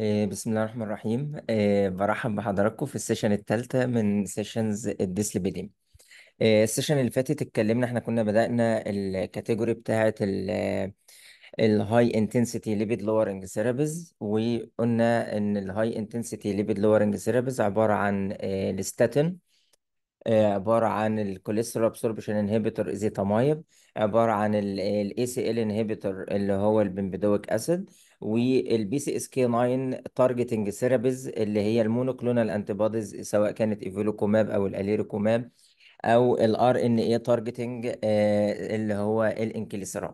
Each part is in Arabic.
آه، بسم الله الرحمن الرحيم آه، برحب بحضراتكم في السيشن الثالثة من سيشنز الديسليبيديم آه، السيشن اللي فاتت اتكلمنا احنا كنا بدأنا الكاتيجوري بتاعة الهاي انتنسيتي ليبيد لورنج ثيرابيز وقلنا ان الهاي انتنسيتي ليبيد لورنج ثيرابيز عبارة عن الستاتين عبارة عن الكوليسترول ابسوربشن انهبيتور ايزيتامايب عبارة عن الاي سي ال انهبيتور اللي هو البنبيدويك اسيد والبي سي اس كي 9 تارجتنج ثيرابيز اللي هي المونوكلونال انتي سواء كانت ايفيلوكوماب او الاليروكوماب او الار ان اي تارجتنج اللي هو الانكليسيرون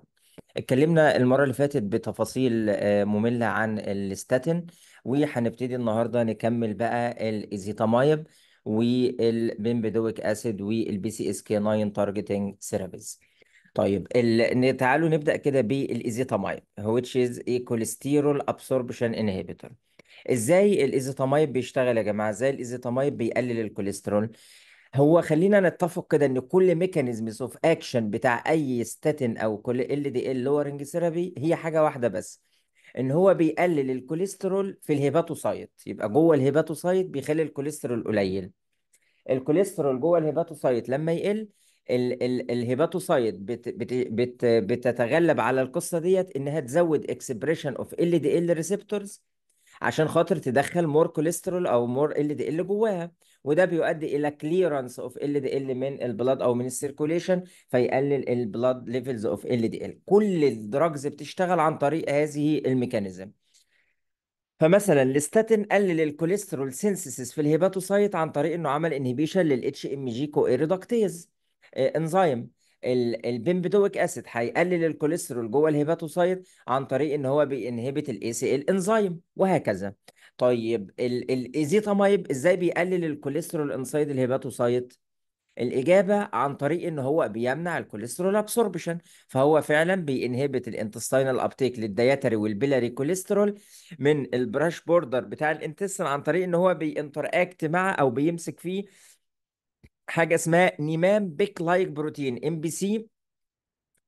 اتكلمنا المره اللي فاتت بتفاصيل آه، ممله عن الستاتين وهنبتدي النهارده نكمل بقى الايزيتامايب والبنبيدويك اسيد والبي سي اس كي 9 تارجتنج ثيرابيز طيب ال... تعالوا نبدأ كده بالإزيتامايب which is a cholesterol absorption inhibitor ازاي الايزيتامايب بيشتغل يا جماعة ازاي الايزيتامايب بيقلل الكوليسترول هو خلينا نتفق كده ان كل ميكانيزم اوف اكشن بتاع اي ستاتين او كل ال دي ال لورنج ثيرابي هي حاجه واحده بس ان هو بيقلل الكوليسترول في الهيباتوسايت يبقى جوه الهيباتوسايت بيخلي الكوليسترول قليل الكوليسترول جوه الهيباتوسايت لما يقل ال ال الهيباتوسايد بت بت بت بتتغلب على القصه ديت انها تزود اكسبريشن اوف ال دي ال ريسبتورز عشان خاطر تدخل مور كوليسترول او مور ال دي ال جواها وده بيؤدي الى كليرنس اوف ال دي ال من البلاد او من السيركوليشن فيقلل البلاد ليفلز اوف ال دي ال كل الدراجز بتشتغل عن طريق هذه الميكانيزم فمثلا الاستاتين قلل الكوليسترول سينسيسيس في الهيباتوسايت عن طريق انه عمل انهبيشن للاتش ام جي كو ريدكتيز انزيم البيمبيدويك اسيد هيقلل الكوليسترول جوه الهيباتوسايت عن طريق ان هو بينهبت الاي سي ال انزيم وهكذا طيب الايزيتامايب ازاي بيقلل الكوليسترول انسايد الهيباتوسايت الإجابة عن طريق إن هو بيمنع الكوليسترول أبسوربشن فهو فعلا بينهبت الانتستينال أبتيك للدياتري والبيلاري كوليسترول من البراش بوردر بتاع الانتستين عن طريق إن هو بينتراكت مع أو بيمسك فيه حاجه اسمها نيمام بيك لايك بروتين ام بي سي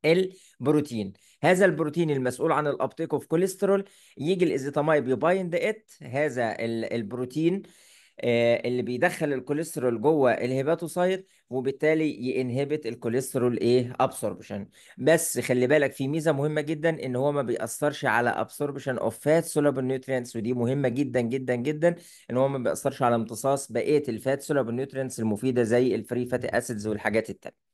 البروتين هذا البروتين المسؤول عن الابتيك اوف كوليسترول يجي الازيتامايب يبايند ات هذا البروتين آه، اللي بيدخل الكوليسترول جوه الهيباتوسايت وبالتالي ينهبت الكوليسترول ايه ابسوربشن بس خلي بالك في ميزه مهمه جدا ان هو ما بيأثرش على ابسوربشن اوف فات سولابل نيوترينتس ودي مهمه جدا جدا جدا ان هو ما بيأثرش على امتصاص بقيه الفات سولابل نيوترينتس المفيده زي الفري فاتي اسيدز والحاجات التانيه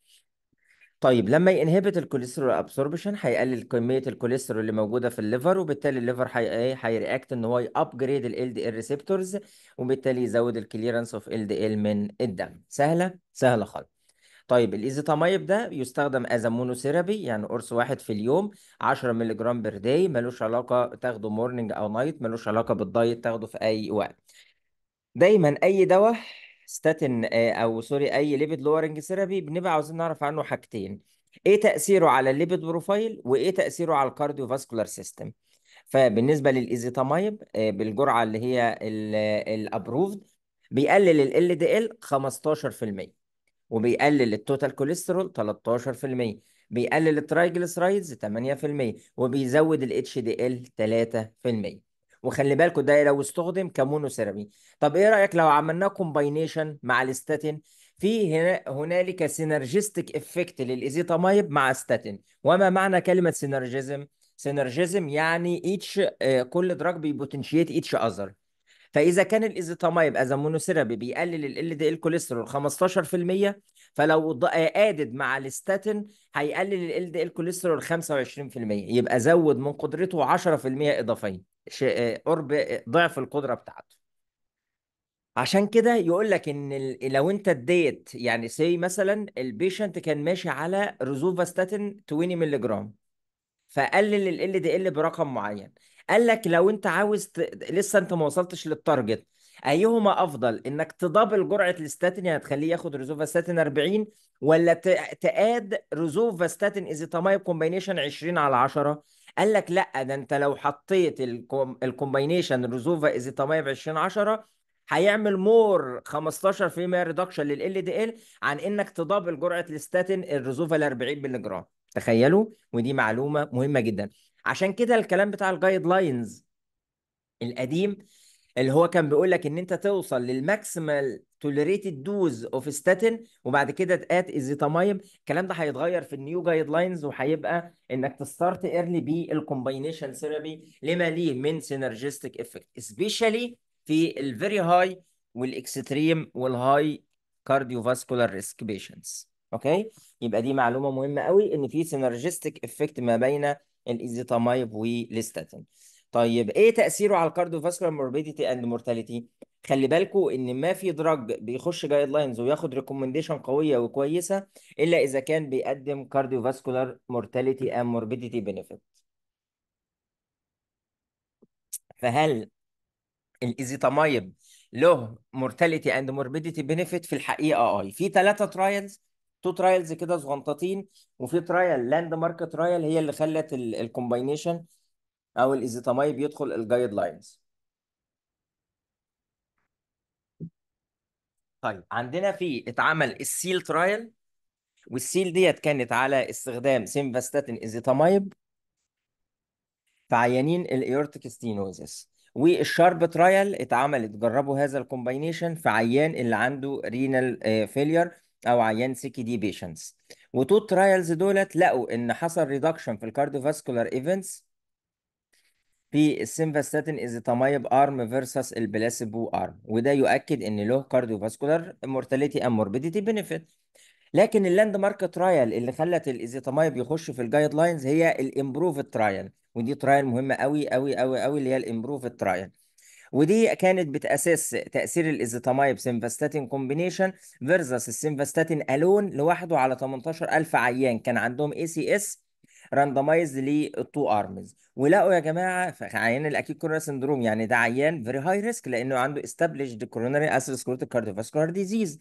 طيب لما ينهبت الكوليسترول ابسوربشن هيقلل كميه الكوليسترول اللي موجوده في الليفر وبالتالي الليفر هي إيه؟ هيرياكت ان هو يابجريد ال دي ال ريسبتورز وبالتالي يزود الكليرنس اوف ال دي ال من الدم سهله سهله خالص طيب الايزيتامايب ده يستخدم از مونوثيرابي يعني قرص واحد في اليوم 10 مللي جرام بير داي ملوش علاقه تاخده مورنينج او نايت ملوش علاقه بالدايت تاخده في اي وقت دايما اي دواء ستاتين آه، او سوري اي ليبيد لورنج ثيرابي بنبقى عاوزين نعرف عنه حاجتين ايه تاثيره على الليبيد بروفايل وايه تاثيره على الكارديو فاسكولار سيستم فبالنسبه للايزيتامايب آه، بالجرعه اللي هي الابروفد بيقلل ال دي ال 15% وبيقلل التوتال كوليسترول 13% بيقلل الترايجلسرايدز 8% وبيزود الاتش دي ال 3% وخلي بالكوا ده لو استخدم كمونو طب ايه رايك لو عملناه كومباينيشن مع الاستاتين في هنا هنالك سينرجستيك افكت للايزيتامايب مع استاتين وما معنى كلمه سينرجيزم سينرجيزم يعني ايتش آه، كل دراج بيبوتنشيت ايتش اذر فاذا كان الازيتامايب از مونوثيرابي بيقلل ال ال دي ال كوليسترول 15% فلو ادد آه، مع الاستاتين هيقلل ال ال دي ال كوليسترول 25% يبقى زود من قدرته 10% اضافيه قرب ضعف القدره بتاعته عشان كده يقول لك ان لو انت اديت يعني سي مثلا البيشنت كان ماشي على ريزوفاستاتين 20 مللي جرام فقلل ال دي ال برقم معين قال لك لو انت عاوز ت... لسه انت ما وصلتش للتارجت ايهما افضل انك تضابل جرعه الاستاتين يعني تخليه ياخد ريزوفاستاتين 40 ولا ت... تقاد ريزوفاستاتين ايزيتامايب كومبينيشن 20 على 10 قال لك لا ده انت لو حطيت الكومباينيشن الرزوفا ايزيتامايب ب 20 10 هيعمل مور 15% ريدكشن للال دي ال عن انك تدبل جرعه الاستاتين الرزوفا ل 40 مللي جرام تخيلوا ودي معلومه مهمه جدا عشان كده الكلام بتاع الجايد لاينز القديم اللي هو كان بيقول لك ان انت توصل للماكسيمال توليريتد دوز اوف ستاتين وبعد كده ات ازيتامايب الكلام ده هيتغير في النيو جايد لاينز وهيبقى انك تستارت ايرلي بالكومباينيشن ثيرابي لما ليه من سينرجستيك افكت سبيشالي في الفيري هاي والاكستريم والهاي كارديوفاسكولار ريسك بيشنتس اوكي يبقى دي معلومه مهمه قوي ان في سينرجستيك افكت ما بين الايزيتامايب والستاتين طيب ايه تاثيره على الكارديوفاسكولار موربيديتي اند مورتاليتي خلي بالكو ان ما في دراج بيخش جايد لاينز وياخد ريكومنديشن قويه وكويسه الا اذا كان بيقدم كارديوفاسكولار مورتاليتي ام موربيديتي بينيفيت فهل الايزيتامايب له مورتاليتي اند موربيديتي بينيفيت في الحقيقه اه, آه. في ثلاثه ترايلز تو ترايلز كده صغنطتين وفي ترايل لاند مارك ترايل هي اللي خلت الكومباينيشن او الايزيتامايب يدخل الجايد لاينز طيب عندنا في اتعمل السيل ترايل والسيل ديت كانت على استخدام سيمفاستاتين ايزيتامايب في عيانين الايورتيك ستينوزس والشارب ترايل اتعملت جربوا هذا الكومباينيشن في عيان اللي عنده رينال آه، فيلير او عيان سيكي دي بيشنتس وتو ترايلز دولت لقوا ان حصل ريدكشن في الكارديوفاسكولار ايفنتس في از تمايب أرم فيرسس البلاسيبو أرم وده يؤكد إن له كارديو فاسكولار مورتاليتي أم موربيديتي بنفيت لكن اللاند مارك ترايل اللي خلت الايزيتامايب يخش في الجايد لاينز هي الإمبروف ترايل ودي ترايل مهمة قوي قوي قوي قوي اللي هي الإمبروف ترايل ودي كانت بتأسس تأثير الايزيتامايب سينفاستاتين كومبينيشن فيرسس السينفاستاتين ألون لوحده على 18000 عيان كان عندهم اي سي اس راندمايز للتو ارمز ولقوا يا جماعه عيان الاكيد كورونا سندروم يعني ده عيان فيري هاي ريسك لانه عنده استابليشد كوروناري اسيروسكليروتيك كارديوفاسكولار ديزيز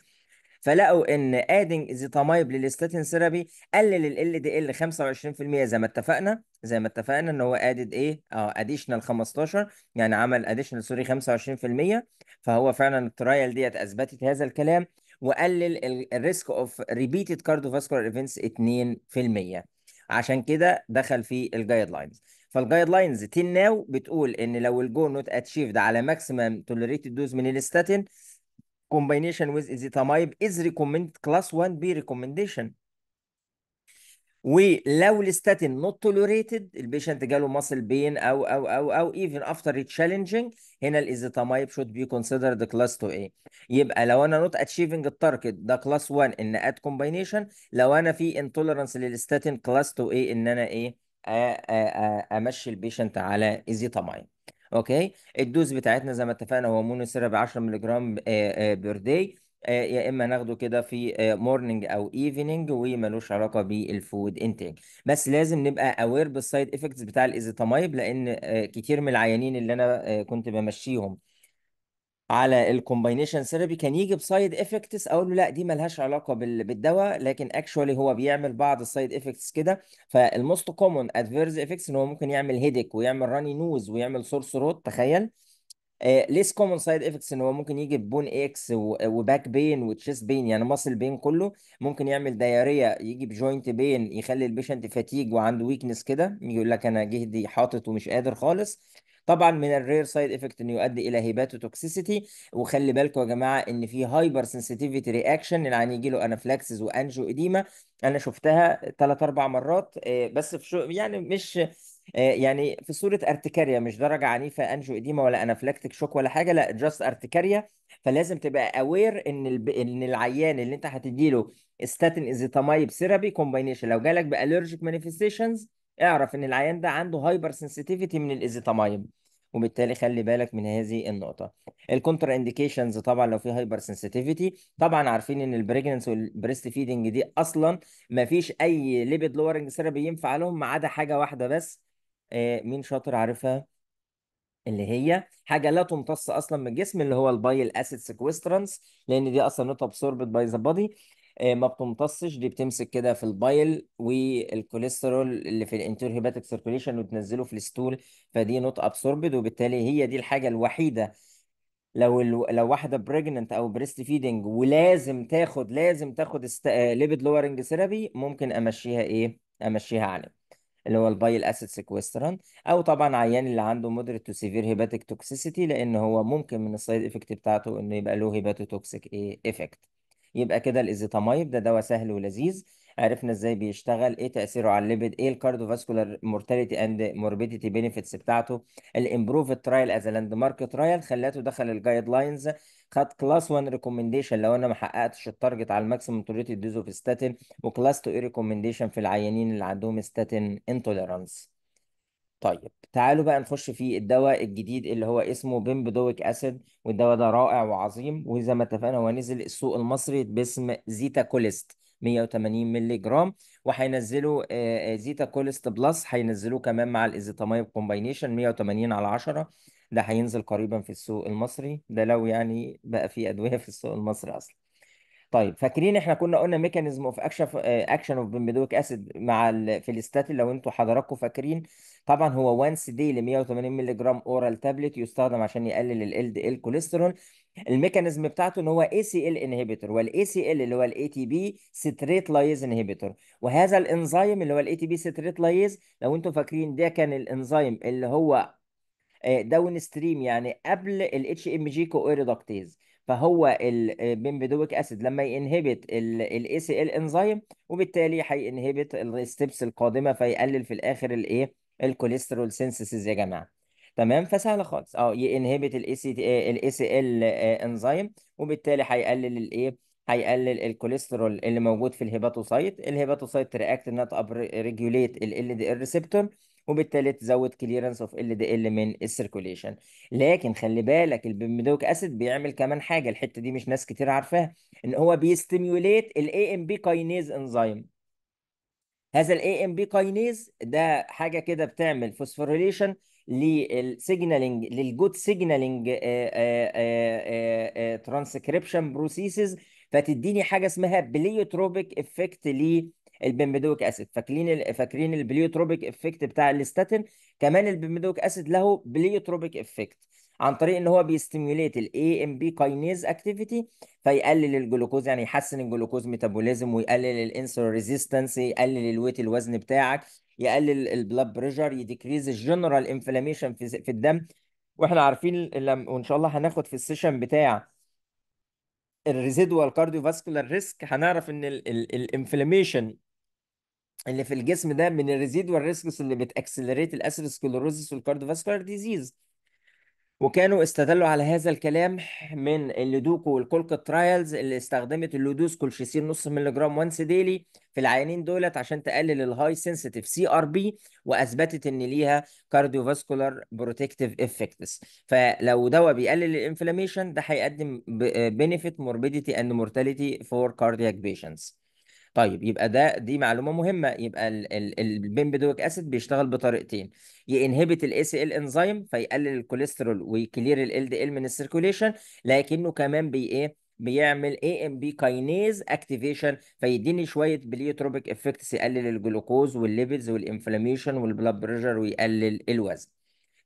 فلقوا ان ادنج ازيتامايب للاستاتين ثيرابي قلل ال دي ال 25% زي ما اتفقنا زي ما اتفقنا ان هو ادد ايه اه اديشنال 15 يعني عمل اديشنال سوري 25% فهو فعلا الترايل ديت اثبتت هذا الكلام وقلل الريسك اوف ريبيتد كارديوفاسكولار ايفنتس 2% عشان كده دخل في الجايد لاينز فالجايد لاينز تين ناو بتقول ان لو الجو نوت اتشيفد على ماكسيمم توليريتد دوز من الستاتين كومباينيشن ويز ايزيتامايب از ريكومند كلاس 1 بي ريكومنديشن ولو الستاتين نوت توليريتد البيشنت جاله ماسل بين او او او او ايفن افتر تشالنجينج هنا الايزيتامايب شود بي كونسيدرد كلاس 2 اي يبقى لو انا نوت اتشيفنج التارجت ده كلاس 1 ان اد كومباينيشن لو انا في انتولرانس للستاتين كلاس 2 اي ان انا ايه امشي البيشنت على ايزيتامايب اوكي الدوز بتاعتنا زي ما اتفقنا هو مونو سيرب 10 ملغ بير داي آه، يا اما ناخده كده في مورنينج آه، او ايفنينج وملوش علاقه بالفود انتاج بس لازم نبقى اوير بالسايد افكتس بتاع الازيتامايب لان آه، كتير من العيانين اللي انا كنت بمشيهم على الكومباينيشن ثيرابي كان يجي بسايد افكتس اقول له لا دي ملهاش علاقه بالدواء لكن اكشوالي هو بيعمل بعض السايد افكتس كده فالموست كومون ادفيرز افكتس ان هو ممكن يعمل هيديك ويعمل راني نوز ويعمل سور ثروت تخيل ليس كومن سايد افكتس ان هو ممكن يجي بون اكس وباك بين وتشيست بين يعني ماسل بين كله ممكن يعمل دايرية يجي بجوينت بين يخلي البيشنت فاتيج وعنده ويكنس كده يقول لك انا جهدي حاطط ومش قادر خالص طبعا من الرير سايد افكت انه يؤدي الى هيباتو توكسيسيتي وخلي بالكم يا جماعه ان في هايبر سنسيتيفيتي رياكشن يعني يجي له انافلاكسز وانجو اديما انا شفتها ثلاث اربع مرات آه، بس في شو يعني مش آه، يعني في صورة ارتكاريا مش درجة عنيفة انجو اديما ولا انافلاكتيك شوك ولا حاجة لا جاست ارتكاريا فلازم تبقى اوير ان الب... ان العيان اللي انت هتديله استاتين ازيتامايب سيرابي كومباينيشن لو جالك بالرجيك مانيفستيشنز اعرف ان العيان ده عنده هايبر سنسيتيفيتي من الازيتامايب وبالتالي خلي بالك من هذه النقطه الكونتر انديكيشنز طبعا لو في هايبر سنسيتيفيتي طبعا عارفين ان البريجننس والبريست فيدنج دي اصلا ما فيش اي ليبيد لورنج ثيرابي ينفع لهم ما عدا حاجه واحده بس آه، مين شاطر عارفها اللي هي حاجه لا تمتص اصلا من الجسم اللي هو البايل اسيد سيكويسترانس لان دي اصلا نوت ابسوربت باي ذا بودي ما بتمتصش دي بتمسك كده في البايل والكوليسترول اللي في الانتير هيباتيك سيركيليشن وتنزله في الستول فدي نوت ابسوربد وبالتالي هي دي الحاجه الوحيده لو ال... لو واحده بريجننت او بريست فيدنج ولازم تاخد لازم تاخد است... ليبيد لورنج ثيرابي ممكن امشيها ايه امشيها عليه. اللي هو البايل اسيد سيكويستران او طبعا عيان اللي عنده مودريت تو سيفير هيباتيك توكسيسيتي لان هو ممكن من السايد افكت بتاعته انه يبقى له هيباتوتوكسيك ايه افكت يبقى كده الازيتامايب ده دواء سهل ولذيذ عرفنا ازاي بيشتغل ايه تاثيره على الليبيد ايه فاسكولار مورتاليتي اند موربيديتي بينيفيتس بتاعته الامبروف ترايل از لاند مارك ترايل خلاته دخل الجايد لاينز خد كلاس 1 ريكومنديشن لو انا ما حققتش التارجت على الماكسيمم توليريتد دوز في ستاتين وكلاس 2 ريكومنديشن في العيانين اللي عندهم ستاتين انتوليرانس طيب تعالوا بقى نخش في الدواء الجديد اللي هو اسمه بيمبدويك اسيد والدواء ده رائع وعظيم وزي ما اتفقنا هو نزل السوق المصري باسم زيتا كوليست 180 مللي جرام وهينزلوا آه، آه، زيتا كولست بلس هينزلوه كمان مع الازيتامايب كومباينيشن 180 على 10 ده هينزل قريبا في السوق المصري ده لو يعني بقى في ادويه في السوق المصري اصلا طيب فاكرين احنا كنا قلنا ميكانيزم اوف اكشن اكشن اوف بيمبيدويك اسيد مع الفليستات لو انتوا حضراتكم فاكرين طبعا هو وانس دي ل 180 مللي جرام اورال تابلت يستخدم عشان يقلل ال دي ال كوليسترول الميكانيزم بتاعته ان هو اي سي ال انهبيتور والاي سي ال اللي هو الاي تي بي ستريت لايز انهبيتور وهذا الانزيم اللي هو الاي تي بي ستريت لايز لو انتوا فاكرين ده كان الانزيم اللي هو داون آه، ستريم يعني قبل الاتش ام جي كويريدكتيز فهو البيمبيدويك اسيد لما ينهبت الاي سي ال انزيم وبالتالي هينهبت الستبس القادمه فيقلل في الاخر الايه الكوليسترول سينسيسيس يا جماعه تمام فسهله خالص اه ينهبت الاي سي الاي سي ال انزيم وبالتالي هيقلل الايه هيقلل الكوليسترول اللي موجود في الهيباتوسايت الهيباتوسايت رياكت نات تاب ريجوليت ال ال دي ال ريسبتور وبالتالي تزود كليرنس اوف ال دي ال من السيركوليشن لكن خلي بالك البيميدوك اسيد بيعمل كمان حاجه الحته دي مش ناس كتير عارفاها ان هو بيستيموليت الاي ام بي كاينيز انزيم هذا الاي ام بي كاينيز ده حاجه كده بتعمل فوسفوريليشن للسيجنالينج للجود سيجنالينج ترانسكريبشن بروسيسز فتديني حاجه اسمها بليوتروبيك افكت ليه البيمبيدوك اسيد فاكرين فاكرين البليوتروبيك افكت بتاع الاستاتين كمان البيمبيدوك اسيد له بليوتروبيك افكت عن طريق ان هو بيستيموليت الاي ام بي كاينيز اكتيفيتي فيقلل الجلوكوز يعني يحسن الجلوكوز ميتابوليزم ويقلل الانسولين ريزيستنس يقلل الويت الوزن بتاعك يقلل البلاد بريشر يديكريز الجنرال انفلاميشن في الدم واحنا عارفين وان شاء الله هناخد في السيشن بتاع الريزيدوال كارديو فاسكولار ريسك هنعرف ان الانفلاميشن اللي في الجسم ده من الريزيدوال ريسكس اللي بتاكسلريت الاسيد والكاردوفاسكولار ديزيز وكانوا استدلوا على هذا الكلام من اللدوكو والكولكا ترايلز اللي استخدمت اللودوز كولشيسين نص مللي جرام وانس ديلي في العيانين دولت عشان تقلل الهاي سنسيتيف سي ار بي واثبتت ان ليها كارديوفاسكولار بروتكتيف افكتس فلو دواء بيقلل الانفلاميشن ده هيقدم بنفيت موربيديتي اند مورتاليتي فور كاردياك بيشنتس طيب يبقى ده دي معلومه مهمه يبقى البنبيدويك اسيد بيشتغل بطريقتين ينهبت الاي سي ال انزيم فيقلل الكوليسترول ويكلير ال دي ال من السيركوليشن لكنه كمان بي ايه بيعمل اي ام بي كاينيز اكتيفيشن فيديني شويه بليوتروبيك افكتس يقلل الجلوكوز والليبيدز والانفلاميشن والبلاد بريشر ويقلل الوزن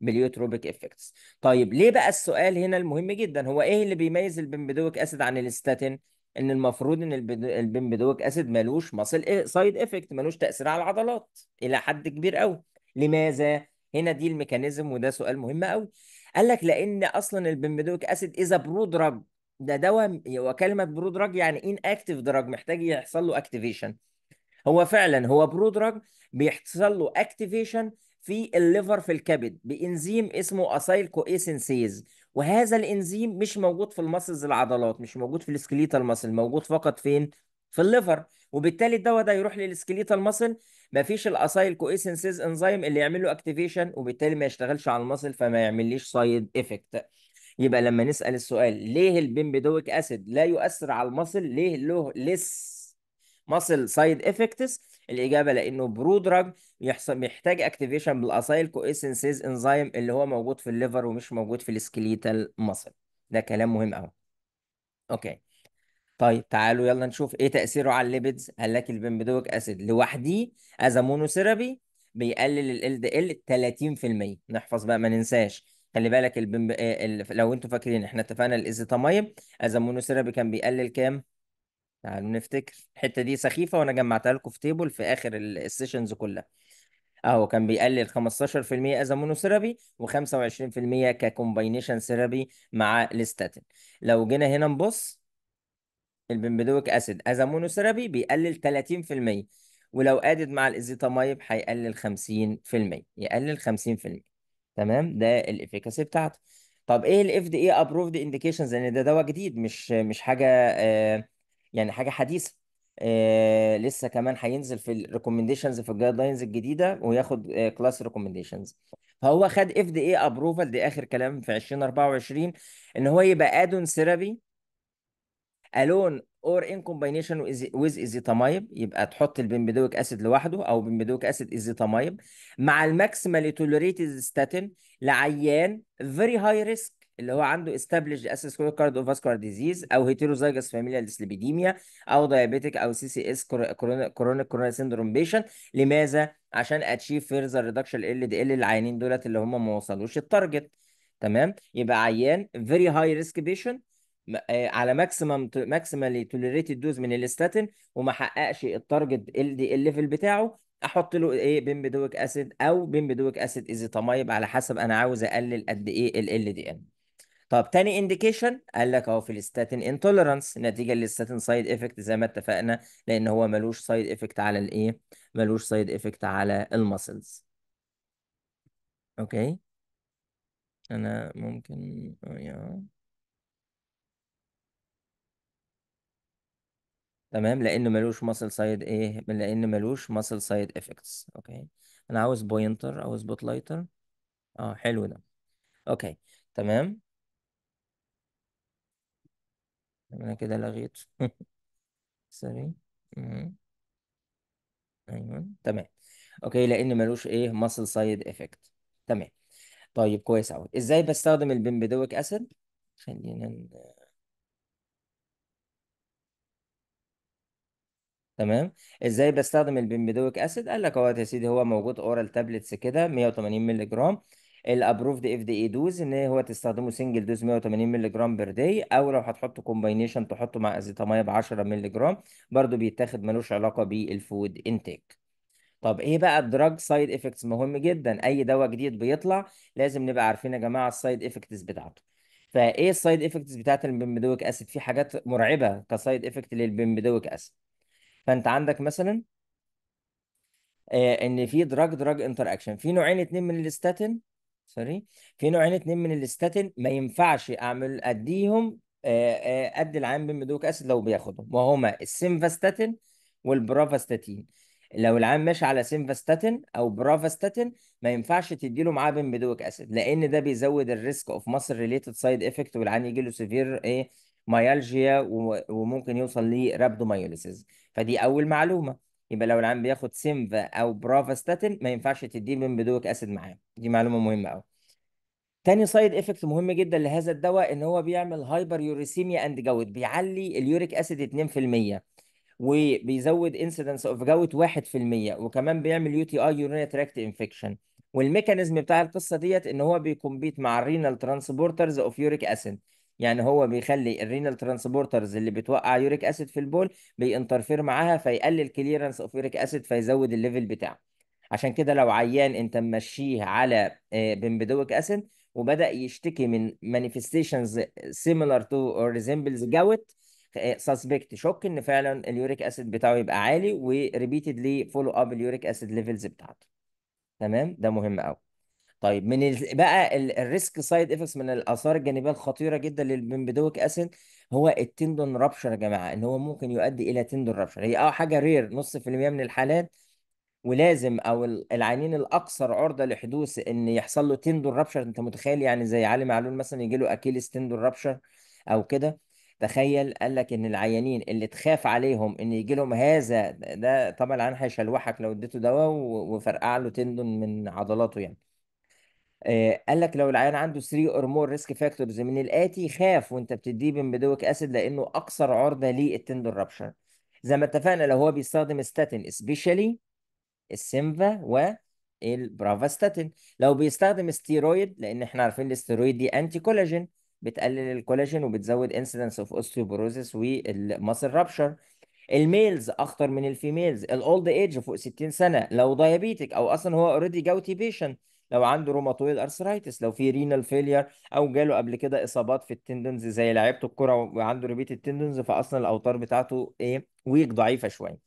بليوتروبيك افكتس طيب ليه بقى السؤال هنا المهم جدا هو ايه اللي بيميز البنبيدويك اسيد عن الاستاتين ان المفروض ان البنبيدويك اسيد ملوش ماسل سايد افكت ملوش تاثير على العضلات الى حد كبير قوي لماذا هنا دي الميكانيزم وده سؤال مهم قوي قال لك لان اصلا البنبيدويك اسيد اذا دراج ده دواء وكلمه دراج يعني ان اكتف دراج محتاج يحصل له اكتيفيشن هو فعلا هو دراج بيحصل له اكتيفيشن في الليفر في الكبد بانزيم اسمه اسايل كويسنسيز وهذا الانزيم مش موجود في المسلز العضلات مش موجود في السكليتال ماسل موجود فقط فين في الليفر وبالتالي الدواء ده يروح للسكليتال ماسل مفيش الاسايل كويسنسز انزيم اللي يعمل له اكتيفيشن وبالتالي ما يشتغلش على المسل فما يعمليش سايد افكت يبقى لما نسال السؤال ليه البيمبيدويك اسيد لا يؤثر على المسل ليه له لس ماسل سايد افكتس الاجابه لانه برودراج يحصل محتاج اكتيفيشن بالاصايل كوسنسيز انزيم اللي هو موجود في الليفر ومش موجود في السكليتال مصل ده كلام مهم قوي اوكي طيب تعالوا يلا نشوف ايه تاثيره على الليبيدز قال لك البنبيدوك اسيد لوحديه از مونوثيرابي بيقلل ال ال ال 30% نحفظ بقى ما ننساش خلي بالك البنب... آه، لو انتوا فاكرين احنا اتفقنا الازيتاميب از مونوثيرابي كان بيقلل كام تعالوا نفتكر الحته دي سخيفه وانا جمعتها لكم في تيبل في اخر السيشنز كلها اهو كان بيقلل 15% از مونوثيرابي و25% ككومباينيشن ثيرابي مع الاستاتين لو جينا هنا نبص البنبيدويك اسيد از مونوثيرابي بيقلل 30% ولو ادد مع الازيتامايب هيقلل 50% يقلل 50% تمام ده الافيكاسي بتاعته طب ايه الاف دي اي ابروفد انديكيشنز لان ده دواء جديد مش مش حاجه آه يعني حاجه حديثه آه لسه كمان هينزل في الريكومنديشنز في الجايد لاينز الجديده وياخد كلاس آه، ريكومنديشنز فهو خد اف دي اي ابروفال دي اخر كلام في 2024 ان هو يبقى ادون ثيرابي الون اور ان كومباينيشن ويز ايزيتامايب يبقى تحط البنبيدويك اسيد لوحده او بنبيدويك اسيد ايزيتامايب مع الماكسيمالي توليريتد ستاتين لعيان فيري هاي ريسك اللي هو عنده استابليش اسس كارد اوف فاسكولار ديزيز او هيتيروزايجس فاميليال ديسليبيديميا او دايابيتيك او سي سي اس كرونيك كورونا سيندروم بيشنت لماذا عشان اتشيف فيرزر ريدكشن ال دي ال العيانين دولت اللي هم ما وصلوش التارجت تمام يبقى عيان فيري هاي ريسك بيشنت على ماكسيمم ماكسيمالي توليريتد دوز من الاستاتين وما حققش التارجت ال دي ال ليفل بتاعه احط له ايه بيمبيدويك اسيد او بيمبيدويك اسيد ايزيتامايب على حسب انا عاوز اقلل قد ايه ال ال دي ال طب تاني انديكيشن قال لك اهو في الستاتين انتولرانس نتيجه للستاتين سايد افكت زي ما اتفقنا لان هو ملوش سايد افكت على الايه ملوش سايد افكت على المسلز اوكي انا ممكن آه، تمام لانه ملوش مسل سايد ايه لان ملوش مسل سايد افكتس اوكي انا عاوز بوينتر عاوز لايتر اه حلو ده اوكي تمام انا كده لغيت سوري ايوه تمام اوكي لان ملوش ايه ماسل سايد افكت تمام طيب كويس قوي ازاي بستخدم البمبيدويك اسيد خلينا تمام ازاي بستخدم البمبيدويك اسيد قال لك اهوت يا سيدي هو موجود اورال تابلتس كده 180 مللي جرام الابروفد اف دي اي دوز ان هو تستخدمه سنجل دوز 180 مللي جرام بير داي او لو هتحطه كومباينيشن تحطه مع ازيتاميب ب 10 مللي جرام برضه بيتاخد ملوش علاقه بالفود انتيك طب ايه بقى الدراج سايد افكتس مهم جدا اي دواء جديد بيطلع لازم نبقى عارفين يا جماعه السايد افكتس بتاعته فايه السايد افكتس بتاعت البنبدويك اسيد في حاجات مرعبه كسايد افكت للبنبدويك اسيد فانت عندك مثلا آه، ان في دراج دراج انتر اكشن في نوعين اتنين من الاستاتين سوري في نوعين اتنين من الاستاتين ما ينفعش اعمل اديهم قد آه، آه، العيان بالميدوك اسيد لو بياخدهم وهما السيمفاستاتين والبرافاستاتين لو العيان ماشي على سيمفاستاتين او برافاستاتين ما ينفعش تدي له معاه بمبيدويك اسيد لان ده بيزود الريسك اوف مصر ريليتد سايد افكت والعيان يجي له سيفير ايه مايالجيا وممكن يوصل لرابدومايوليسيز فدي اول معلومه يبقى لو العيان بياخد سيمفا او برافاستاتين ما ينفعش تديه بدوك اسيد معاه دي معلومه مهمه قوي تاني سايد افكت مهم جدا لهذا الدواء ان هو بيعمل هايبر يوريسيميا اند جوت بيعلي اليوريك اسيد 2% وبيزود انسيدنس اوف جوت 1% وكمان بيعمل يو تي اي يورينري تراكت انفكشن والميكانيزم بتاع القصه ديت ان هو بيكمبيت مع الرينال ترانسبورترز اوف يوريك اسيد يعني هو بيخلي الرينال ترانسبورترز اللي بتوقع يوريك اسيد في البول بينترفير معاها فيقلل كليرنس اوف يوريك اسيد فيزود الليفل بتاعه عشان كده لو عيان انت ممشيه على بنبيدويك آه، اسيد وبدا يشتكي من مانيفستيشنز سيميلار تو اور ريزمبلز جاوت سسبكت شك ان فعلا اليوريك اسيد بتاعه يبقى عالي وريبيتدلي فولو اب اليوريك اسيد ليفلز بتاعته تمام ده مهم قوي طيب من ال... بقى الريسك سايد افكتس من الاثار الجانبيه الخطيره جدا للبنبيدويك اسيد هو التندون رابشر يا جماعه ان هو ممكن يؤدي الى تندون رابشر هي اه حاجه رير نص في المية من الحالات ولازم او العينين الاكثر عرضه لحدوث ان يحصل له تندون رابشر انت متخيل يعني زي علي معلول مثلا يجي له اكيلس تندون رابشر او كده تخيل قال لك ان العيانين اللي تخاف عليهم ان يجي لهم هذا ده طبعا العيان هيشلوحك لو اديته دواء وفرقع له تندون من عضلاته يعني آه، قال لك لو العيان عنده 3 اور مور ريسك فاكتورز من الاتي خاف وانت بتديه بمبيدويك اسيد لانه اكثر عرضه للتندر رابشر زي ما اتفقنا لو هو بيستخدم ستاتين سبيشالي السيمفا والبرافاستاتين لو بيستخدم ستيرويد لان احنا عارفين الاستيرويد دي انتي كولاجين بتقلل الكولاجين وبتزود انسيدنس اوف اوستيوبروزيس والماسل رابشر الميلز اخطر من الفيميلز الاولد ايج فوق 60 سنه لو دايابيتك او اصلا هو اوريدي جوتي بيشنت لو عنده روماتويد ارثرايتس لو في رينال فيلير او جاله قبل كده اصابات في التندنز زي لعبت الكره وعنده ريبيت التندنز فاصلا الاوتار بتاعته ايه ويك ضعيفه شويه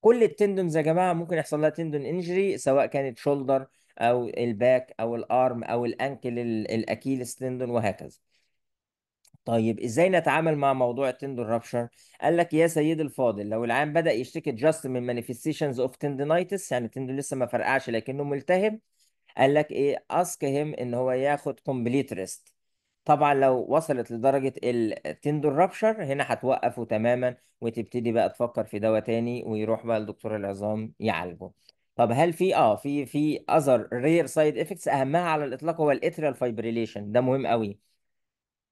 كل التندنز يا جماعه ممكن يحصل لها تندون انجري سواء كانت شولدر او الباك او الارم او الانكل الاكيلس تندون وهكذا طيب ازاي نتعامل مع موضوع التندون رابشر قال لك يا سيد الفاضل لو العام بدا يشتكي جاست من مانيفيستيشنز اوف تندنايتس يعني التندن لسه ما فرقعش لكنه ملتهب قال لك ايه اسك هيم ان هو ياخد كومبليت ريست طبعا لو وصلت لدرجة التندر رابشر هنا هتوقفه تماما وتبتدي بقى تفكر في دواء تاني ويروح بقى لدكتور العظام يعالجه طب هل في اه في في اذر رير سايد افكتس اهمها على الاطلاق هو الاتريال فايبريليشن ده مهم قوي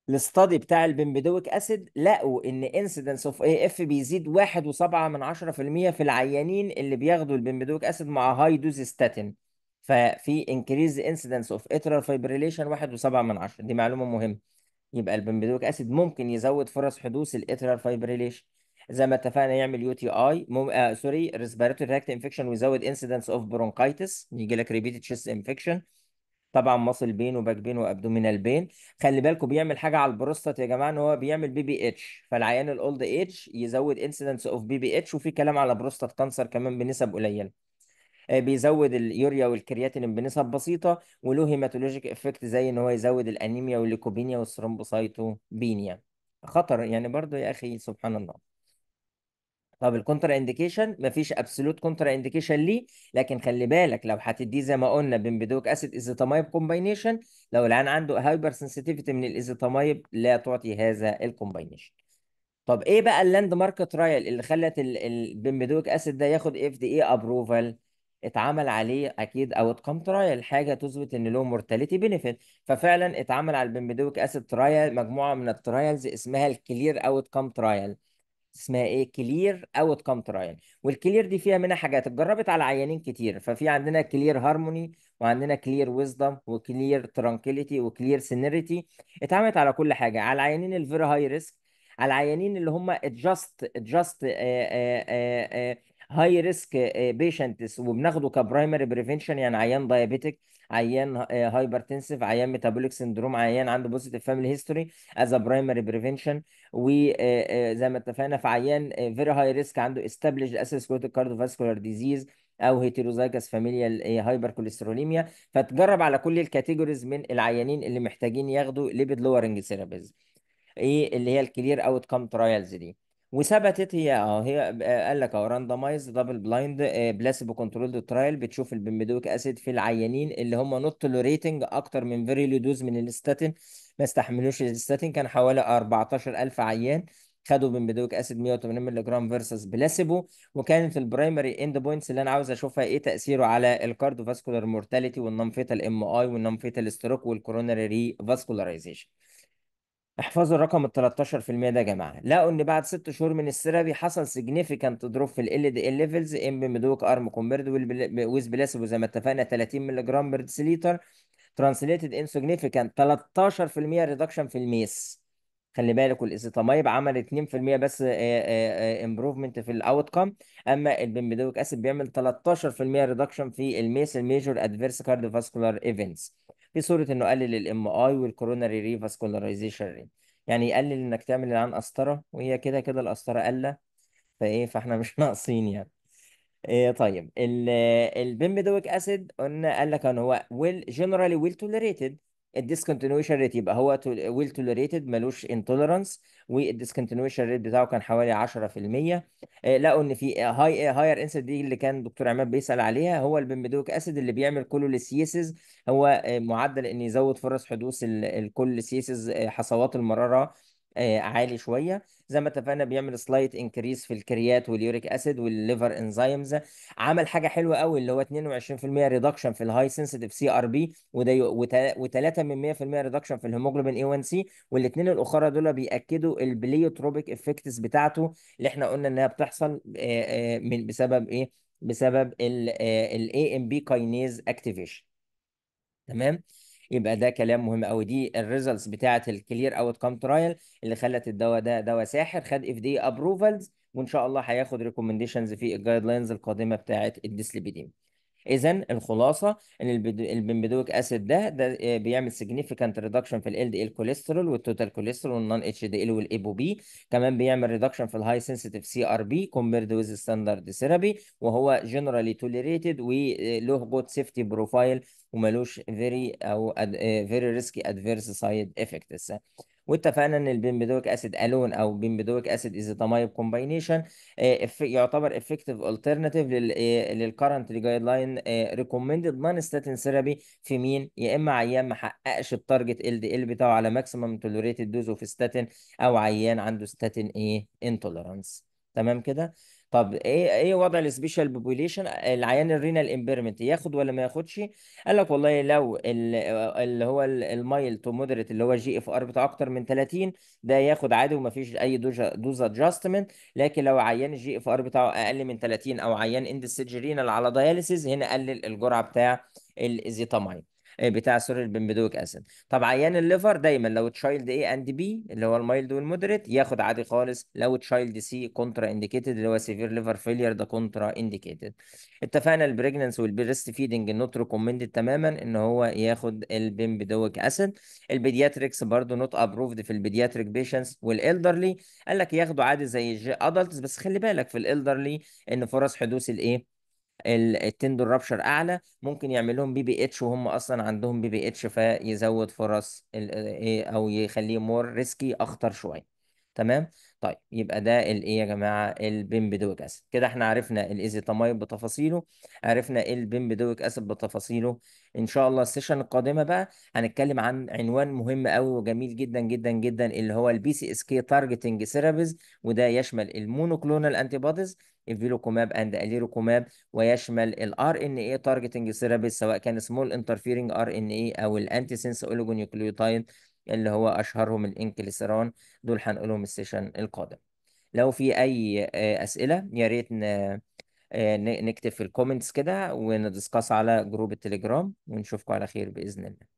الاستادي بتاع البنبدويك اسيد لقوا ان انسيدنس اوف اي اف بيزيد 1.7 في العيانين اللي بياخدوا البنبدويك اسيد مع هاي دوز ستاتين ففي increase incidence of atrial fibrillation 1.7 من دي معلومة مهمة يبقى البمبيدويك أسيد ممكن يزود فرص حدوث الاترال fibrillation زي ما اتفقنا يعمل يو تي اي سوري ريسبيراتوري تراكت انفكشن ويزود انسيدنس اوف برونكايتس يجي لك ريبيتد تشيست انفكشن طبعا مصل بين وباك بين وابدومينال بين خلي بالكم بيعمل حاجه على البروستات يا جماعه ان هو بيعمل بي بي اتش فالعيان الاولد اتش يزود انسيدنس اوف بي بي اتش وفي كلام على بروستات كانسر كمان بنسب قليله آه، بيزود اليوريا والكرياتين بنسب بسيطه وله هيماتولوجيك افكت زي ان هو يزود الانيميا والليكوبينيا والثرومبوسايتوبينيا خطر يعني برضو يا اخي سبحان الله طب الكونترا انديكيشن مفيش ابسولوت كونترا انديكيشن ليه لكن خلي بالك لو هتديه زي ما قلنا بنبيدويك اسيد ايزيتامايب كومباينيشن لو العيان عنده هايبر سنسيتيفيتي من الايزيتامايب لا تعطي هذا الكومباينيشن طب ايه بقى اللاند مارك ترايل اللي خلت البنبيدويك اسيد ده ياخد اف دي اي ابروفال اتعمل عليه اكيد او اتقام ترايل حاجه تثبت ان له مورتاليتي بينفيت ففعلا اتعمل على البمبيدويك اسيد ترايل مجموعه من الترايلز اسمها الكلير اوت كام ترايل اسمها ايه كلير اوت كام ترايل والكلير دي فيها منها حاجات اتجربت على عيانين كتير ففي عندنا كلير هارموني وعندنا كلير ويزدم وكلير ترانكيليتي وكلير سينيريتي اتعملت على كل حاجه على العيانين الفيري هاي ريسك على العيانين اللي هم ادجاست ادجاست آه، آه، آه، هاي ريسك بيشنتس وبناخده كبرايمري بريفنشن يعني عيان دايابيتك عيان هايبرتنسيف uh, عيان ميتابوليك سندروم عيان عنده بوزيتيف فاميلي هيستوري از ا برايمري بريفنشن وزي ما اتفقنا في عيان فيري هاي ريسك عنده استابليشد اسيسكوتيك كارديوفاسكولار ديزيز او هيتيروزايجس فاميليال هايبر كوليستروليميا فتجرب على كل الكاتيجوريز من العيانين اللي محتاجين ياخدوا ليبيد لورنج ثيرابيز ايه اللي هي الكلير اوت كام ترايلز دي وثبتت هي اه هي آه، قال لك اه راندمايز دبل بلايند بلاسيبو كنترولد ترايل بتشوف البيمبيدويك اسيد في العيانين اللي هم نوت توليريتنج اكتر من فيري لو دوز من الاستاتين ما استحملوش الاستاتين كان حوالي 14000 عيان خدوا بيمبيدويك اسيد 180 مللي جرام فيرسس بلاسيبو وكانت البرايمري اند بوينتس اللي انا عاوز اشوفها ايه تاثيره على الكاردو فاسكولار مورتاليتي والنون فيتال ام اي والنون فيتال ستروك والكوروناري ري فاسكولاريزيشن احفظوا الرقم ال 13% ده يا جماعه لقوا ان بعد ست شهور من الثيرابي حصل significant drop في ال LDL levels ام ميدوك ارم كومبيرد ويز بلاسبو زي ما اتفقنا 30 مللي جرام بير ديسليتر ترانسليتد ان سيجنيفيكانت 13% ريدكشن في الميس خلي بالك والازيتاميب عمل 2% بس امبروفمنت آه، آه، آه، في الاوت كام اما البنبيدوك اسيد بيعمل 13% ريدكشن في الميس الميجور ادفيرس فاسكولار ايفنتس في صورة انه قلل الام اي coronary ريفاسكولاريزيشن ريت يعني يقلل انك تعمل العين قسطرة وهي كده كده القسطرة قلة فايه فاحنا مش ناقصين يعني إيه طيب البيمبيدويك اسيد قلنا قال لك ان هو ويل جنرالي ويل توليريتد الديسكونتينويشن ريت يبقى هو ويل توليريتد ملوش انتولرانس والديسكونتينويشن ريت بتاعه كان حوالي 10% آه، لقوا ان في هاي هاير انسيد دي اللي كان دكتور عماد بيسال عليها هو البمبيدويك اسيد اللي بيعمل كولوليسيسز هو آه، معدل ان يزود فرص حدوث الكولوليسيسز آه، حصوات المراره آه، عالي شويه زي ما اتفقنا بيعمل سلايت انكريس في الكريات واليوريك اسيد والليفر انزيمز عمل حاجه حلوه قوي اللي هو 22% ريدكشن في الهاي سنسيتيف سي ار بي وده و3 من 100% ريدكشن في الهيموجلوبين اي 1 سي والاثنين الاخرى دول بياكدوا البليوتروبيك افكتس بتاعته اللي احنا قلنا انها بتحصل آه، آه، من بسبب ايه بسبب الاي ام بي كاينيز اكتيفيشن تمام يبقى ده كلام مهم قوي دي الريزلتس بتاعه الكلير اوت كام ترايل اللي خلت الدواء ده دواء ساحر خد اف دي ابروفلز وان شاء الله هياخد ريكومنديشنز في الجايد لاينز القادمه بتاعه الديسليبيديم اذا الخلاصه ان البنبيدويك اسيد ده ده بيعمل سيجنيفيكانت ريدكشن في ال دي ال كوليسترول والتوتال كوليسترول والنون اتش دي ال والايبو بي كمان بيعمل ريدكشن في الهاي سنسيتيف سي ار بي كومبيرد ويز ستاندرد ثيرابي وهو جنرالي توليريتد وله جود سيفتي بروفايل ومالوش فيري او فيري ريسكي ادفيرس سايد افكتس واتفقنا ان البيمبيدويك اسيد الون او بيمبيدويك اسيد ايزيتامايب كومباينيشن آه، يعتبر افكتيف الترناتيف للكرنت جايد لاين ريكومندد نون ستاتين ثيرابي في مين يا اما عيان ما حققش التارجت ال دي ال بتاعه على ماكسيمم توليريتد دوز اوف ستاتين او عيان عنده ستاتين ايه انتولرانس تمام كده طب ايه ايه وضع السبيشال بوبوليشن العيان الرينال امبيرمنت ياخد ولا ما ياخدش قال لك والله لو اللي هو المايل تو مودريت اللي هو جي اف ار بتاعه اكتر من 30 ده ياخد عادي وما فيش اي دوز دوز ادجستمنت لكن لو عيان الجي اف ار بتاعه اقل من 30 او عيان اند رينال على دياليسيز هنا قلل الجرعه بتاع الازيتامين آه، بتاع سوري البنبدوك اسيد طب عيان الليفر دايما لو تشايلد اي اند بي اللي هو المايلد والمودريت ياخد عادي خالص لو تشايلد سي كونترا انديكيتد اللي هو سيفير ليفر فيلير ده كونترا انديكيتد اتفقنا البريجننس والبريست فيدنج نوت ريكومندد تماما ان هو ياخد البنبدوك اسيد البيدياتريكس برضو نوت ابروفد في البيدياتريك بيشنس والالدرلي قال لك ياخدوا عادي زي الجي ادلتس بس خلي بالك في الالدرلي ان فرص حدوث الايه التندر رابشر اعلى ممكن يعمل لهم بي بي اتش وهم اصلا عندهم بي بي اتش فيزود فرص إيه او يخليه مور ريسكي اخطر شويه تمام طيب يبقى ده الايه يا جماعه البيمبيدويك اسيد كده احنا عرفنا الايزيتامايب بتفاصيله عرفنا البيمبيدويك اسيد بتفاصيله ان شاء الله السيشن القادمه بقى هنتكلم عن عنوان مهم قوي وجميل جدا جدا جدا اللي هو البي سي اس كي تارجتنج ثيرابيز وده يشمل المونوكلونال انتي بوديز الفيلوكوماب اند اليروكوماب ويشمل الار ان اي تارجتنج ثيرابي سواء كان سمول انترفيرنج ار ان اي او الانتي سنس اوليجونيوكليوتايد اللي هو اشهرهم الانكليسران دول هنقولهم السيشن القادم لو في اي آه، اسئله يا ريت آه، نكتب في الكومنتس كده وندسكاس على جروب التليجرام ونشوفكم على خير باذن الله